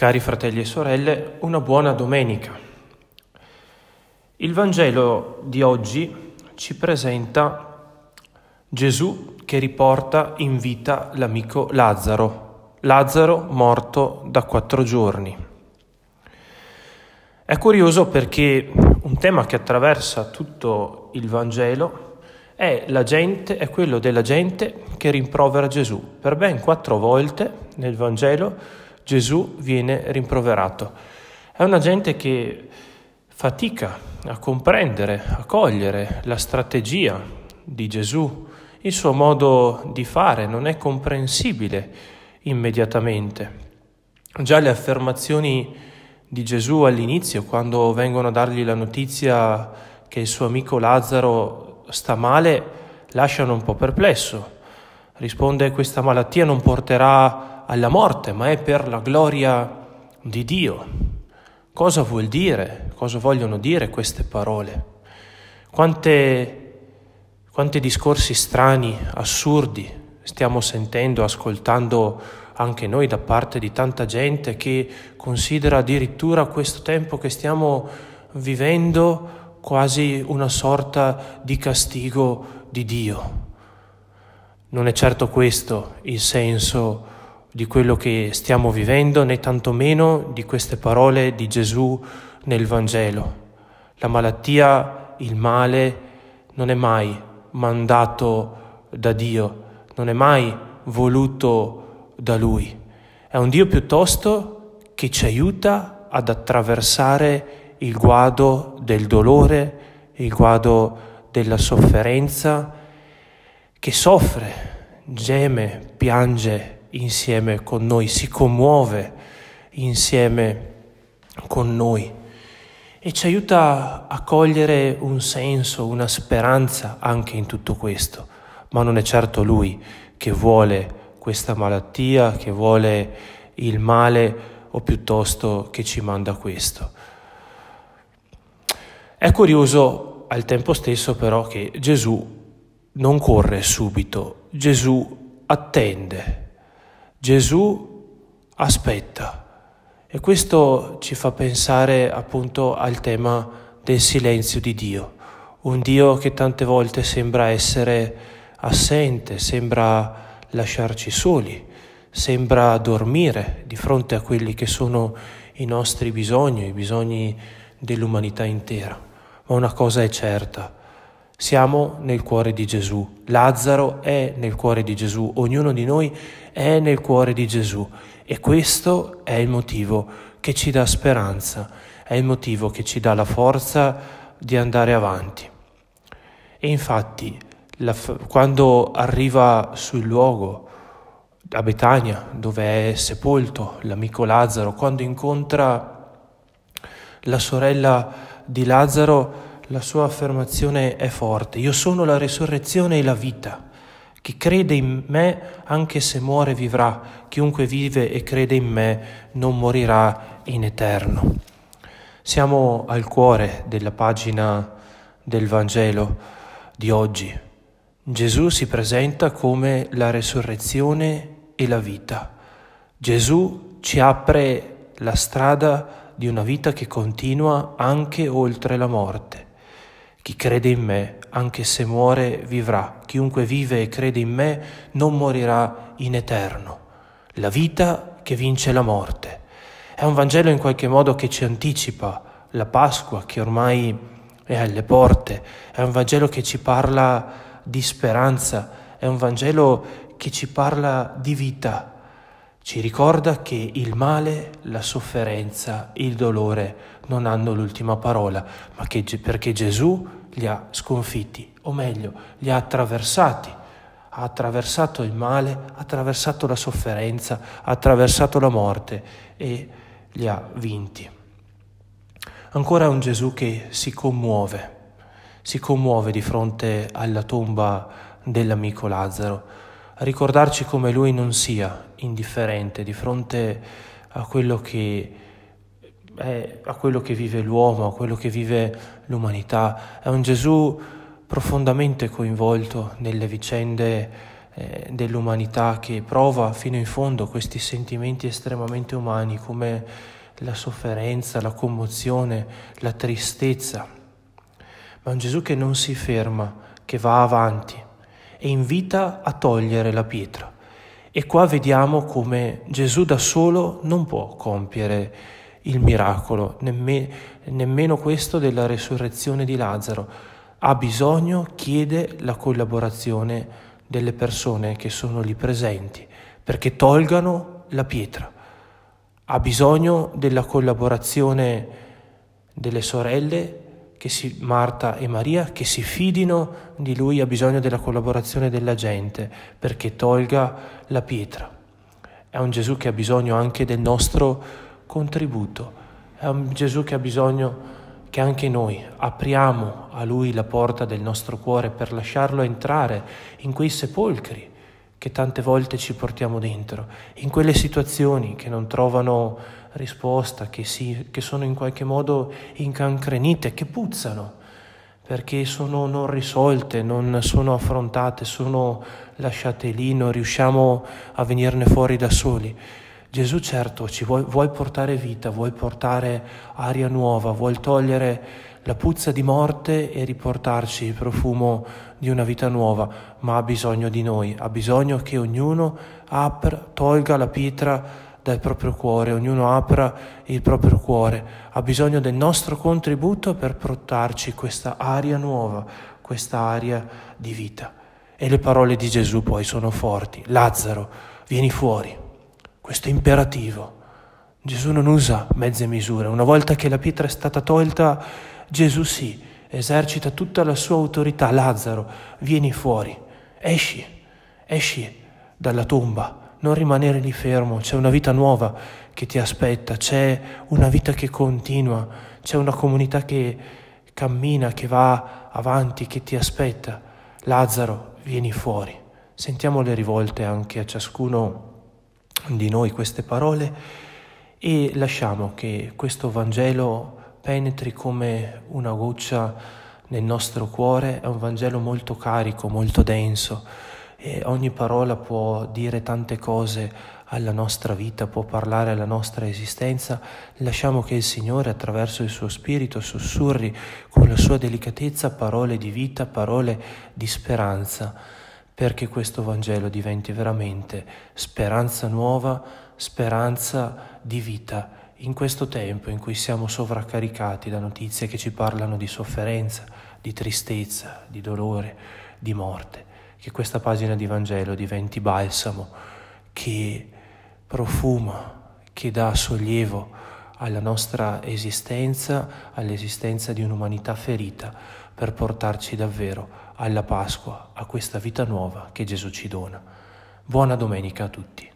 Cari fratelli e sorelle, una buona domenica. Il Vangelo di oggi ci presenta Gesù che riporta in vita l'amico Lazzaro, Lazzaro morto da quattro giorni. È curioso perché un tema che attraversa tutto il Vangelo è, gente, è quello della gente che rimprovera Gesù. Per ben quattro volte nel Vangelo Gesù viene rimproverato. È una gente che fatica a comprendere, a cogliere la strategia di Gesù, il suo modo di fare non è comprensibile immediatamente. Già le affermazioni di Gesù all'inizio, quando vengono a dargli la notizia che il suo amico Lazzaro sta male, lasciano un po' perplesso. Risponde questa malattia non porterà alla morte, ma è per la gloria di Dio. Cosa vuol dire? Cosa vogliono dire queste parole? Quante, quanti discorsi strani, assurdi stiamo sentendo, ascoltando anche noi da parte di tanta gente che considera addirittura questo tempo che stiamo vivendo quasi una sorta di castigo di Dio. Non è certo questo il senso di quello che stiamo vivendo, né tantomeno di queste parole di Gesù nel Vangelo. La malattia, il male, non è mai mandato da Dio, non è mai voluto da Lui. È un Dio piuttosto che ci aiuta ad attraversare il guado del dolore, il guado della sofferenza, che soffre, geme, piange, insieme con noi, si commuove insieme con noi e ci aiuta a cogliere un senso, una speranza anche in tutto questo, ma non è certo lui che vuole questa malattia, che vuole il male o piuttosto che ci manda questo. È curioso al tempo stesso però che Gesù non corre subito, Gesù attende Gesù aspetta. E questo ci fa pensare appunto al tema del silenzio di Dio, un Dio che tante volte sembra essere assente, sembra lasciarci soli, sembra dormire di fronte a quelli che sono i nostri bisogni, i bisogni dell'umanità intera. Ma una cosa è certa, siamo nel cuore di Gesù. Lazzaro è nel cuore di Gesù. Ognuno di noi è nel cuore di Gesù. E questo è il motivo che ci dà speranza. È il motivo che ci dà la forza di andare avanti. E infatti, la, quando arriva sul luogo, a Betania, dove è sepolto l'amico Lazzaro, quando incontra la sorella di Lazzaro, la sua affermazione è forte. Io sono la risurrezione e la vita. Chi crede in me, anche se muore, vivrà. Chiunque vive e crede in me non morirà in eterno. Siamo al cuore della pagina del Vangelo di oggi. Gesù si presenta come la risurrezione e la vita. Gesù ci apre la strada di una vita che continua anche oltre la morte. Chi crede in me, anche se muore, vivrà. Chiunque vive e crede in me non morirà in eterno. La vita che vince la morte. È un Vangelo in qualche modo che ci anticipa la Pasqua che ormai è alle porte. È un Vangelo che ci parla di speranza. È un Vangelo che ci parla di vita. Ci ricorda che il male, la sofferenza, il dolore non hanno l'ultima parola, ma che, perché Gesù li ha sconfitti, o meglio, li ha attraversati. Ha attraversato il male, ha attraversato la sofferenza, ha attraversato la morte e li ha vinti. Ancora un Gesù che si commuove, si commuove di fronte alla tomba dell'amico Lazzaro, a ricordarci come lui non sia indifferente di fronte a quello che è a quello che vive l'uomo, a quello che vive l'umanità. È un Gesù profondamente coinvolto nelle vicende eh, dell'umanità che prova fino in fondo questi sentimenti estremamente umani come la sofferenza, la commozione, la tristezza. Ma è un Gesù che non si ferma, che va avanti e invita a togliere la pietra. E qua vediamo come Gesù da solo non può compiere il miracolo, nemme, nemmeno questo della resurrezione di Lazzaro. Ha bisogno, chiede la collaborazione delle persone che sono lì presenti perché tolgano la pietra. Ha bisogno della collaborazione delle sorelle, si, Marta e Maria, che si fidino di lui, ha bisogno della collaborazione della gente perché tolga la pietra. È un Gesù che ha bisogno anche del nostro contributo. È un Gesù che ha bisogno che anche noi apriamo a Lui la porta del nostro cuore per lasciarlo entrare in quei sepolcri che tante volte ci portiamo dentro, in quelle situazioni che non trovano risposta, che, si, che sono in qualche modo incancrenite, che puzzano, perché sono non risolte, non sono affrontate, sono lasciate lì, non riusciamo a venirne fuori da soli. Gesù certo ci vuoi, vuoi portare vita, vuoi portare aria nuova, vuoi togliere la puzza di morte e riportarci il profumo di una vita nuova, ma ha bisogno di noi, ha bisogno che ognuno apra, tolga la pietra dal proprio cuore, ognuno apra il proprio cuore, ha bisogno del nostro contributo per portarci questa aria nuova, questa aria di vita. E le parole di Gesù poi sono forti. Lazzaro, vieni fuori. Questo imperativo. Gesù non usa mezze misure. Una volta che la pietra è stata tolta, Gesù sì, esercita tutta la sua autorità. Lazzaro, vieni fuori, esci, esci dalla tomba, non rimanere lì fermo, c'è una vita nuova che ti aspetta, c'è una vita che continua, c'è una comunità che cammina, che va avanti, che ti aspetta. Lazzaro, vieni fuori. Sentiamo le rivolte anche a ciascuno di noi queste parole e lasciamo che questo Vangelo penetri come una goccia nel nostro cuore, è un Vangelo molto carico, molto denso e ogni parola può dire tante cose alla nostra vita, può parlare alla nostra esistenza, lasciamo che il Signore attraverso il suo spirito sussurri con la sua delicatezza parole di vita, parole di speranza perché questo Vangelo diventi veramente speranza nuova, speranza di vita in questo tempo in cui siamo sovraccaricati da notizie che ci parlano di sofferenza, di tristezza, di dolore, di morte, che questa pagina di Vangelo diventi balsamo che profuma, che dà sollievo alla nostra esistenza, all'esistenza di un'umanità ferita, per portarci davvero alla Pasqua, a questa vita nuova che Gesù ci dona. Buona domenica a tutti.